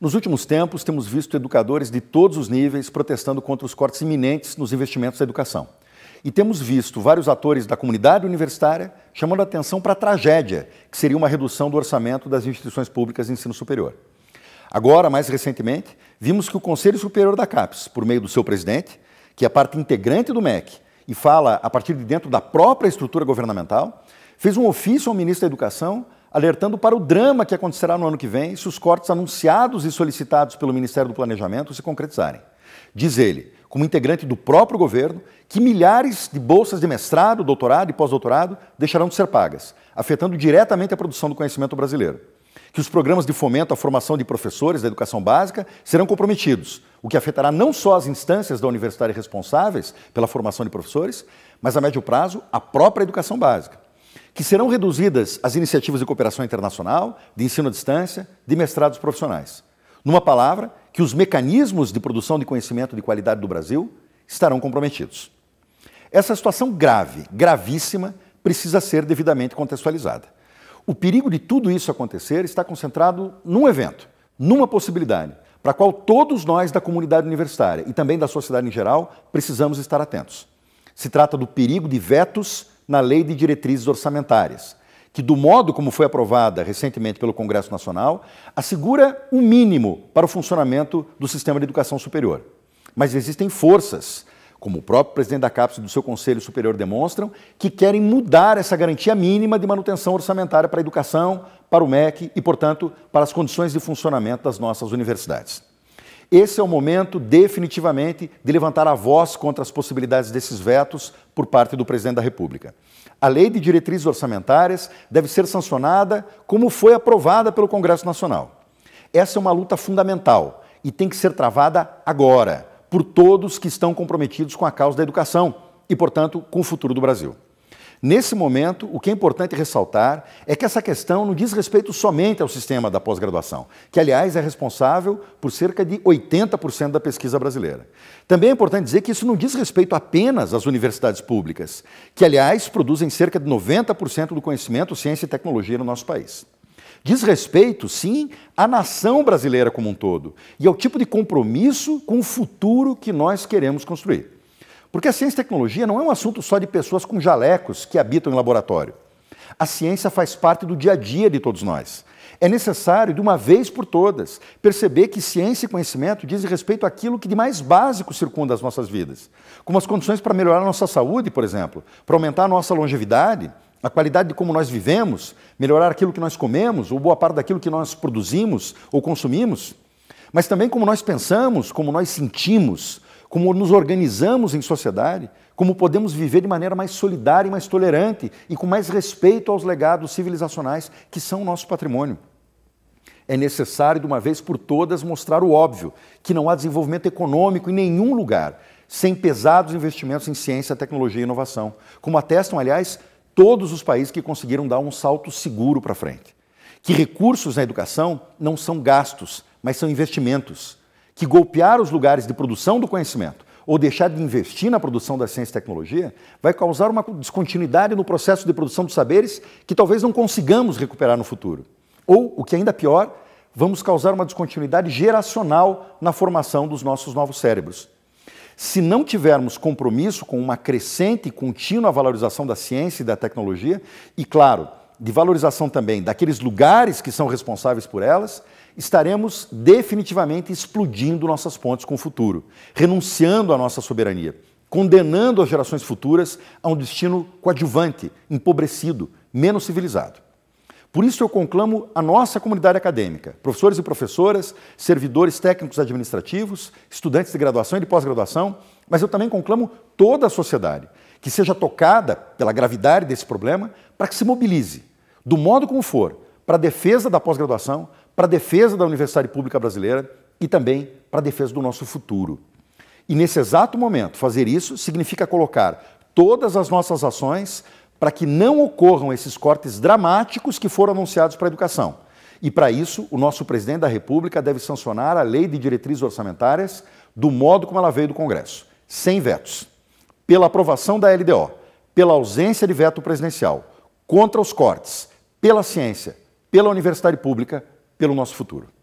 Nos últimos tempos, temos visto educadores de todos os níveis protestando contra os cortes iminentes nos investimentos da educação. E temos visto vários atores da comunidade universitária chamando a atenção para a tragédia, que seria uma redução do orçamento das instituições públicas de ensino superior. Agora, mais recentemente, vimos que o Conselho Superior da CAPES, por meio do seu presidente, que é parte integrante do MEC e fala a partir de dentro da própria estrutura governamental, fez um ofício ao ministro da Educação alertando para o drama que acontecerá no ano que vem se os cortes anunciados e solicitados pelo Ministério do Planejamento se concretizarem. Diz ele, como integrante do próprio governo, que milhares de bolsas de mestrado, doutorado e pós-doutorado deixarão de ser pagas, afetando diretamente a produção do conhecimento brasileiro. Que os programas de fomento à formação de professores da educação básica serão comprometidos, o que afetará não só as instâncias da universidade responsáveis pela formação de professores, mas a médio prazo a própria educação básica que serão reduzidas as iniciativas de cooperação internacional, de ensino à distância, de mestrados profissionais. Numa palavra, que os mecanismos de produção de conhecimento de qualidade do Brasil estarão comprometidos. Essa situação grave, gravíssima, precisa ser devidamente contextualizada. O perigo de tudo isso acontecer está concentrado num evento, numa possibilidade, para a qual todos nós da comunidade universitária e também da sociedade em geral precisamos estar atentos. Se trata do perigo de vetos na Lei de Diretrizes Orçamentárias, que, do modo como foi aprovada recentemente pelo Congresso Nacional, assegura o um mínimo para o funcionamento do sistema de educação superior. Mas existem forças, como o próprio presidente da CAPES e do seu Conselho Superior demonstram, que querem mudar essa garantia mínima de manutenção orçamentária para a educação, para o MEC e, portanto, para as condições de funcionamento das nossas universidades. Esse é o momento, definitivamente, de levantar a voz contra as possibilidades desses vetos por parte do presidente da República. A lei de diretrizes orçamentárias deve ser sancionada como foi aprovada pelo Congresso Nacional. Essa é uma luta fundamental e tem que ser travada agora, por todos que estão comprometidos com a causa da educação e, portanto, com o futuro do Brasil. Nesse momento, o que é importante ressaltar é que essa questão não diz respeito somente ao sistema da pós-graduação, que, aliás, é responsável por cerca de 80% da pesquisa brasileira. Também é importante dizer que isso não diz respeito apenas às universidades públicas, que, aliás, produzem cerca de 90% do conhecimento, ciência e tecnologia no nosso país. Diz respeito, sim, à nação brasileira como um todo e ao tipo de compromisso com o futuro que nós queremos construir. Porque a ciência e tecnologia não é um assunto só de pessoas com jalecos que habitam em laboratório. A ciência faz parte do dia a dia de todos nós. É necessário, de uma vez por todas, perceber que ciência e conhecimento dizem respeito àquilo que de mais básico circunda as nossas vidas, como as condições para melhorar a nossa saúde, por exemplo, para aumentar a nossa longevidade, a qualidade de como nós vivemos, melhorar aquilo que nós comemos, ou boa parte daquilo que nós produzimos ou consumimos, mas também como nós pensamos, como nós sentimos, como nos organizamos em sociedade, como podemos viver de maneira mais solidária e mais tolerante e com mais respeito aos legados civilizacionais que são nosso patrimônio. É necessário, de uma vez por todas, mostrar o óbvio: que não há desenvolvimento econômico em nenhum lugar sem pesados investimentos em ciência, tecnologia e inovação, como atestam, aliás, todos os países que conseguiram dar um salto seguro para frente. Que recursos na educação não são gastos, mas são investimentos que golpear os lugares de produção do conhecimento ou deixar de investir na produção da ciência e tecnologia vai causar uma descontinuidade no processo de produção dos saberes que talvez não consigamos recuperar no futuro. Ou, o que é ainda pior, vamos causar uma descontinuidade geracional na formação dos nossos novos cérebros. Se não tivermos compromisso com uma crescente e contínua valorização da ciência e da tecnologia, e claro, de valorização também daqueles lugares que são responsáveis por elas, estaremos definitivamente explodindo nossas pontes com o futuro, renunciando à nossa soberania, condenando as gerações futuras a um destino coadjuvante, empobrecido, menos civilizado. Por isso, eu conclamo a nossa comunidade acadêmica, professores e professoras, servidores técnicos administrativos, estudantes de graduação e de pós-graduação, mas eu também conclamo toda a sociedade que seja tocada pela gravidade desse problema para que se mobilize, do modo como for, para a defesa da pós-graduação, para a defesa da Universidade Pública Brasileira e também para a defesa do nosso futuro. E nesse exato momento, fazer isso significa colocar todas as nossas ações para que não ocorram esses cortes dramáticos que foram anunciados para a educação. E para isso, o nosso presidente da República deve sancionar a lei de diretrizes orçamentárias do modo como ela veio do Congresso, sem vetos. Pela aprovação da LDO, pela ausência de veto presidencial, contra os cortes pela ciência, pela universidade pública, pelo nosso futuro.